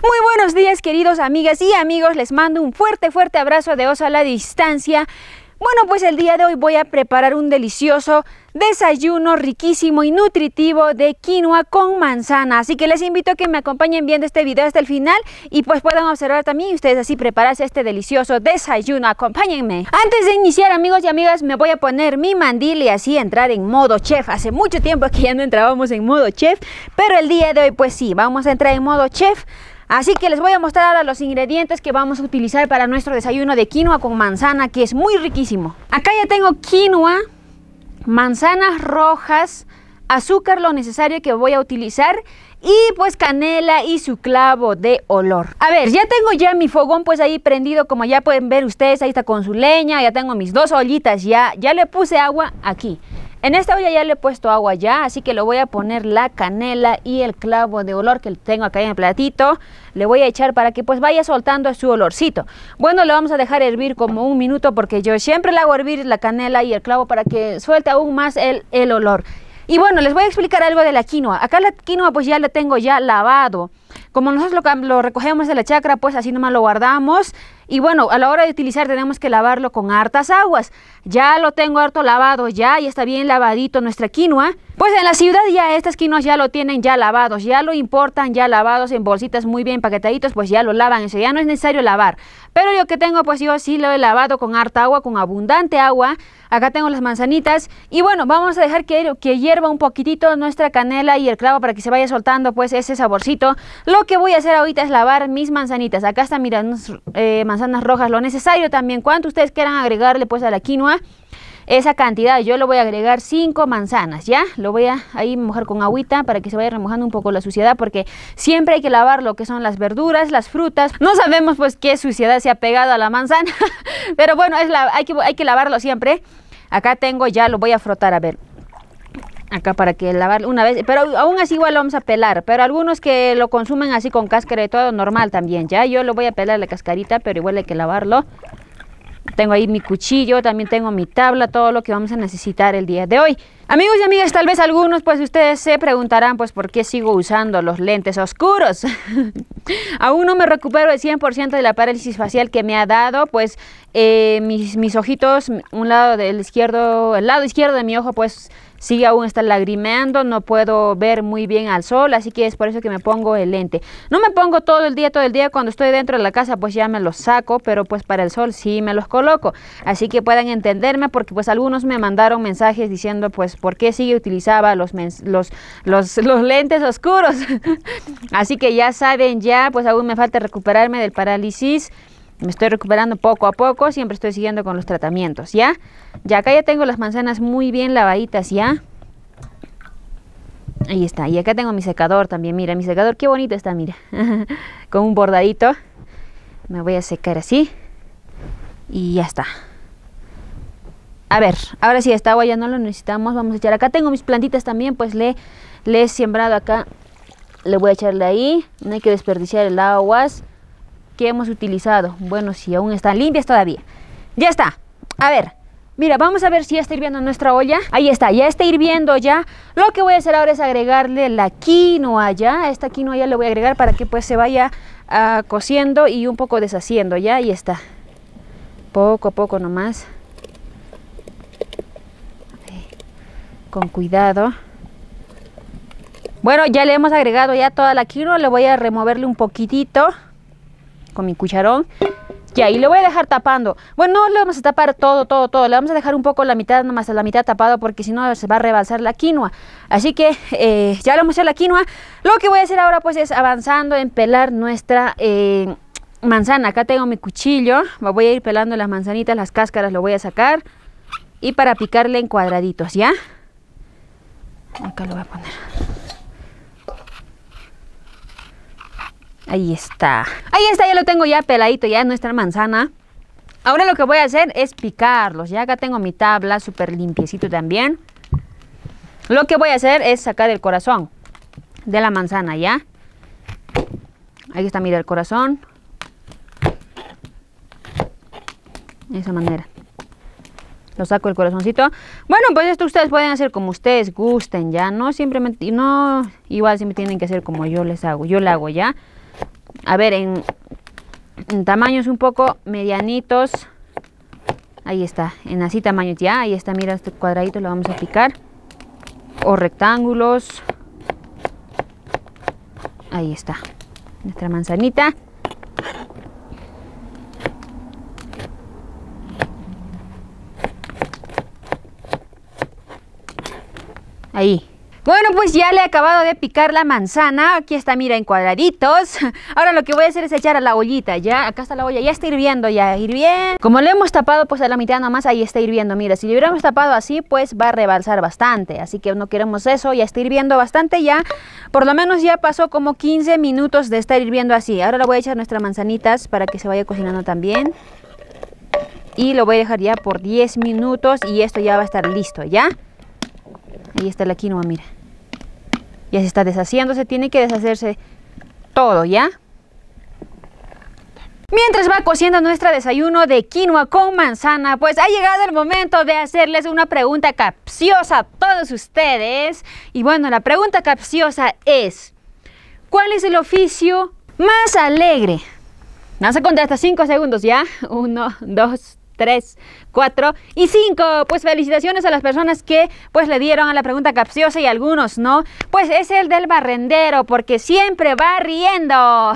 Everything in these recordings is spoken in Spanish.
Muy buenos días queridos amigas y amigos, les mando un fuerte, fuerte abrazo de oso a la distancia. Bueno, pues el día de hoy voy a preparar un delicioso desayuno riquísimo y nutritivo de quinoa con manzana. Así que les invito a que me acompañen viendo este video hasta el final y pues puedan observar también ustedes así prepararse este delicioso desayuno. Acompáñenme. Antes de iniciar amigos y amigas me voy a poner mi mandil y así entrar en modo chef. Hace mucho tiempo que ya no entrábamos en modo chef, pero el día de hoy pues sí, vamos a entrar en modo chef Así que les voy a mostrar ahora los ingredientes que vamos a utilizar para nuestro desayuno de quinoa con manzana, que es muy riquísimo. Acá ya tengo quinoa, manzanas rojas, azúcar lo necesario que voy a utilizar y pues canela y su clavo de olor. A ver, ya tengo ya mi fogón pues ahí prendido como ya pueden ver ustedes, ahí está con su leña, ya tengo mis dos ollitas, ya, ya le puse agua aquí. En esta olla ya le he puesto agua ya, así que le voy a poner la canela y el clavo de olor que tengo acá en el platito. Le voy a echar para que pues vaya soltando su olorcito. Bueno, lo vamos a dejar hervir como un minuto porque yo siempre le hago hervir la canela y el clavo para que suelte aún más el, el olor. Y bueno, les voy a explicar algo de la quinoa. Acá la quinoa pues ya la tengo ya lavado como nosotros lo, recogemos de la chacra, pues así nomás lo guardamos. Y bueno, a la hora de utilizar tenemos que lavarlo con hartas aguas. Ya lo tengo harto lavado, ya, y está bien lavadito nuestra quinoa. Pues en la ciudad ya estas quinoas ya lo tienen ya lavados, ya lo importan ya lavados en bolsitas muy bien paquetaditos, pues ya lo lavan, eso ya no es necesario lavar. Pero yo que tengo, pues yo sí lo he lavado con harta agua, con abundante agua. Acá tengo las manzanitas y bueno, vamos a dejar que, que hierva un poquitito nuestra canela y el clavo para que se vaya soltando pues ese saborcito lo que voy a hacer ahorita es lavar mis manzanitas. Acá están, mirando eh, manzanas rojas, lo necesario también. Cuánto ustedes quieran agregarle pues a la quinoa esa cantidad. Yo le voy a agregar 5 manzanas, ¿ya? Lo voy a ahí mojar con agüita para que se vaya remojando un poco la suciedad porque siempre hay que lavar lo que son las verduras, las frutas. No sabemos pues qué suciedad se ha pegado a la manzana, pero bueno, es la, hay, que, hay que lavarlo siempre. Acá tengo ya, lo voy a frotar, a ver acá para que lavar una vez, pero aún así igual lo vamos a pelar, pero algunos que lo consumen así con cáscara y todo normal también, ya yo lo voy a pelar la cascarita, pero igual hay que lavarlo. Tengo ahí mi cuchillo, también tengo mi tabla, todo lo que vamos a necesitar el día de hoy. Amigos y amigas, tal vez algunos, pues ustedes se preguntarán, pues, ¿por qué sigo usando los lentes oscuros? Aún no me recupero del 100% de la parálisis facial que me ha dado, pues, eh, mis, ojitos, un lado del izquierdo, el lado izquierdo de mi ojo, pues, sigue aún está lagrimeando, no puedo ver muy bien al sol, así que es por eso que me pongo el lente. No me pongo todo el día, todo el día, cuando estoy dentro de la casa, pues ya me los saco, pero pues para el sol sí me los coloco. Así que puedan entenderme, porque pues algunos me mandaron mensajes diciendo, pues, porque por qué utilizaba los, los, los lentes oscuros. Así que ya saben, ya pues aún me falta recuperarme del parálisis. Me estoy recuperando poco a poco, siempre estoy siguiendo con los tratamientos, ¿ya? Ya acá ya tengo las manzanas muy bien lavaditas, ¿ya? Ahí está, y acá tengo mi secador también, mira, mi secador, qué bonito está, mira, con un bordadito. Me voy a secar así y ya está a ver, ahora sí, esta agua ya no la necesitamos, vamos a echar acá. Tengo mis plantitas también, pues le, le he sembrado acá. Le voy a echarle ahí, no hay que desperdiciar el agua que hemos utilizado. Bueno, si aún están limpias todavía. Ya está. A ver, mira, vamos a ver si ya está hirviendo nuestra olla. Ahí está, ya está hirviendo ya. Lo que voy a hacer ahora es agregarle la quinoa ya. Esta quinoa ya le voy a agregar para que pues se vaya ah, cociendo y un poco deshaciendo ya. Ahí está. Poco a poco nomás. con cuidado. Bueno, ya le hemos agregado ya toda la quinoa, le voy a removerle un poquitito con mi cucharón. Ya, y ahí lo voy a dejar tapando. Bueno, no le vamos a tapar todo, todo, todo. Le vamos a dejar un poco la mitad, nomás a la mitad tapado, porque si no se va a rebalsar la quinoa. Así que eh, ya le hecho la quinoa. Lo que voy a hacer ahora pues es avanzando en pelar nuestra eh, manzana. Acá tengo mi cuchillo. Me voy a ir pelando las manzanitas, las cáscaras, lo voy a sacar. Y para picarle en cuadraditos, ¿ya? acá lo voy a poner ahí está ahí está ya lo tengo ya peladito ya nuestra manzana ahora lo que voy a hacer es picarlos ya acá tengo mi tabla súper limpiecito también lo que voy a hacer es sacar el corazón de la manzana ya ahí está mira el corazón de esa manera lo saco el corazoncito. Bueno, pues esto ustedes pueden hacer como ustedes gusten, ¿ya? No siempre, no, igual siempre tienen que hacer como yo les hago, yo la hago, ¿ya? A ver, en, en, tamaños un poco medianitos. Ahí está, en así tamaños, ¿ya? Ahí está, mira, este cuadradito lo vamos a picar. O rectángulos. Ahí está, nuestra manzanita. Ahí. Bueno, pues ya le he acabado de picar la manzana. Aquí está, mira, en cuadraditos. Ahora lo que voy a hacer es echar a la ollita, ¿ya? Acá está la olla, ya está hirviendo, ya hirviendo. Como lo hemos tapado, pues a la mitad nomás ahí está hirviendo. Mira, si lo hubiéramos tapado así, pues va a rebalsar bastante. Así que no queremos eso, ya está hirviendo bastante ya. Por lo menos ya pasó como 15 minutos de estar hirviendo así. Ahora le voy a echar nuestras manzanitas para que se vaya cocinando también. Y lo voy a dejar ya por 10 minutos y esto ya va a estar listo, ¿ya? Ahí está la quinoa, mira. Ya se está deshaciéndose, tiene que deshacerse todo, ¿ya? Mientras va cociendo nuestro desayuno de quinoa con manzana, pues ha llegado el momento de hacerles una pregunta capciosa a todos ustedes. Y bueno, la pregunta capciosa es, ¿cuál es el oficio más alegre? Vamos a contar hasta 5 segundos, ¿ya? Uno, 2, 3, 4 y 5. Pues felicitaciones a las personas que pues le dieron a la pregunta capciosa y algunos no. Pues es el del barrendero porque siempre va riendo.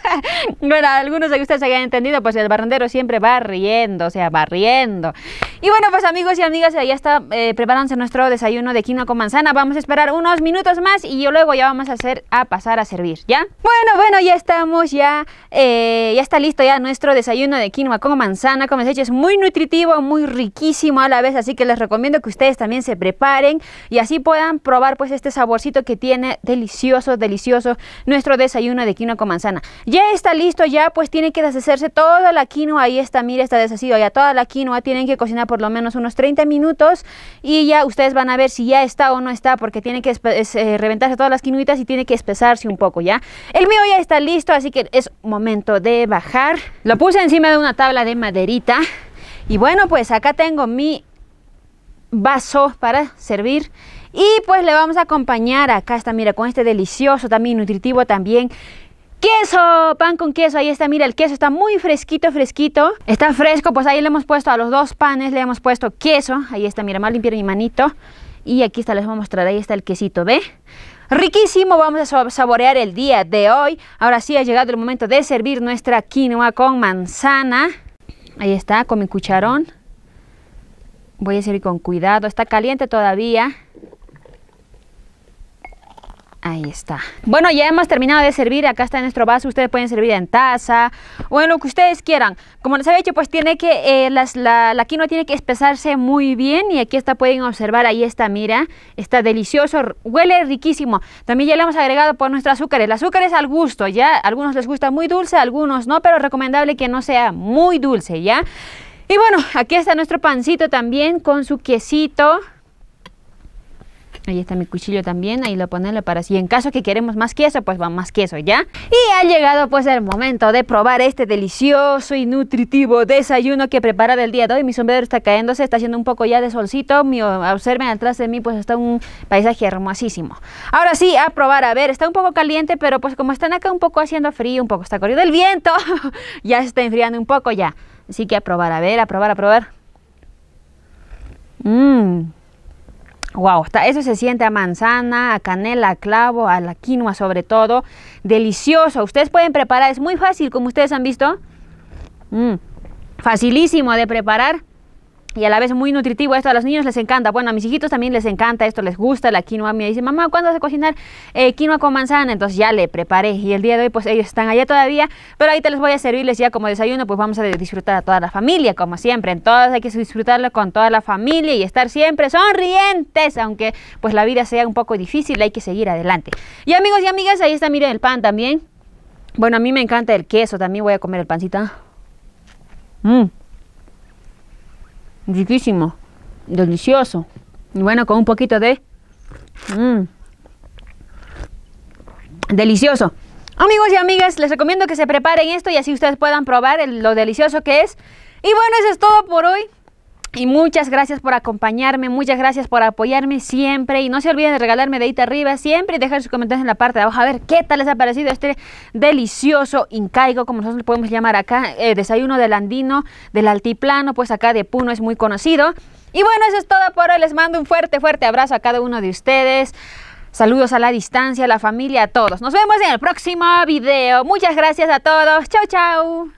bueno, algunos de ustedes se hayan entendido, pues el barrendero siempre va riendo, o sea, va riendo. Y bueno, pues amigos y amigas, ya está eh, preparándose nuestro desayuno de quinoa con manzana. Vamos a esperar unos minutos más y luego ya vamos a hacer a pasar a servir, ¿ya? Bueno, bueno, ya estamos, ya, eh, ya está listo ya nuestro desayuno de quinoa con manzana. Como les he dicho, es muy nutritivo muy riquísimo a la vez, así que les recomiendo que ustedes también se preparen y así puedan probar pues este saborcito que tiene delicioso, delicioso nuestro desayuno de quinoa con manzana. Ya está listo, ya pues tiene que deshacerse toda la quinoa, ahí está, mira, está deshacido ya toda la quinoa, tienen que cocinar por lo menos unos 30 minutos y ya ustedes van a ver si ya está o no está porque tiene que eh, reventarse todas las quinuitas y tiene que espesarse un poco, ¿ya? El mío ya está listo, así que es momento de bajar. Lo puse encima de una tabla de maderita y bueno, pues acá tengo mi vaso para servir. Y pues le vamos a acompañar, acá está, mira, con este delicioso, también nutritivo también, Queso, pan con queso, ahí está, mira, el queso está muy fresquito, fresquito, está fresco, pues ahí le hemos puesto a los dos panes, le hemos puesto queso, ahí está, mira, más limpio mi manito, y aquí está, les voy a mostrar, ahí está el quesito, ¿ve? Riquísimo, vamos a saborear el día de hoy, ahora sí ha llegado el momento de servir nuestra quinoa con manzana, Ahí está, con mi cucharón. Voy a servir con cuidado. Está caliente todavía. Ahí está. Bueno, ya hemos terminado de servir. Acá está nuestro vaso. Ustedes pueden servir en taza o en lo que ustedes quieran. Como les había dicho, pues tiene que, eh, la, quinoa tiene que espesarse muy bien. Y aquí está, pueden observar, ahí está, mira. Está delicioso, huele riquísimo. También ya le hemos agregado por pues, nuestro azúcar. El azúcar es al gusto, ¿ya? algunos les gusta muy dulce, algunos no, pero recomendable que no sea muy dulce, ¿ya? Y bueno, aquí está nuestro pancito también con su quesito. Ahí está mi cuchillo también, ahí lo ponen para si en caso que queremos más queso, pues va más queso, ¿ya? Y ha llegado pues el momento de probar este delicioso y nutritivo desayuno que prepara del el día de hoy. Mi sombrero está cayéndose, está haciendo un poco ya de solcito. observen atrás de mí pues está un paisaje hermosísimo. Ahora sí, a probar, a ver, está un poco caliente, pero pues como están acá un poco haciendo frío, un poco está corriendo el viento, ya se está enfriando un poco ya. Así que a probar, a ver, a probar, a probar. Mmm. Wow, eso se siente a manzana, a canela, a clavo, a la quinoa sobre todo. Delicioso. Ustedes pueden preparar, es muy fácil, como ustedes han visto. Mm, facilísimo de preparar y a la vez muy nutritivo. Esto a los niños les encanta. Bueno, a mis hijitos también les encanta esto, les gusta la quinoa. Me dice, mamá, ¿cuándo vas a cocinar eh, quinoa con manzana? Entonces ya le preparé y el día de hoy pues ellos están allá todavía, pero ahí te les voy a servirles ya como desayuno, pues vamos a disfrutar a toda la familia, como siempre. Entonces hay que disfrutarlo con toda la familia y estar siempre sonrientes, aunque pues la vida sea un poco difícil, hay que seguir adelante. Y amigos y amigas, ahí está, miren el pan también. Bueno, a mí me encanta el queso, también voy a comer el pancito. Mmm riquísimo, delicioso. Y bueno, con un poquito de... Mmm, delicioso. Amigos y amigas, les recomiendo que se preparen esto y así ustedes puedan probar lo delicioso que es. Y bueno, eso es todo por hoy. Y muchas gracias por acompañarme, muchas gracias por apoyarme siempre. Y no se olviden de regalarme dedito arriba siempre y dejar sus comentarios en la parte de abajo. A ver qué tal les ha parecido este delicioso incaigo, como nosotros podemos llamar acá, eh, desayuno del andino, del altiplano, pues acá de Puno es muy conocido. Y bueno, eso es todo por hoy. Les mando un fuerte, fuerte abrazo a cada uno de ustedes. Saludos a la distancia, a la familia, a todos. Nos vemos en el próximo video. Muchas gracias a todos. Chau, chau.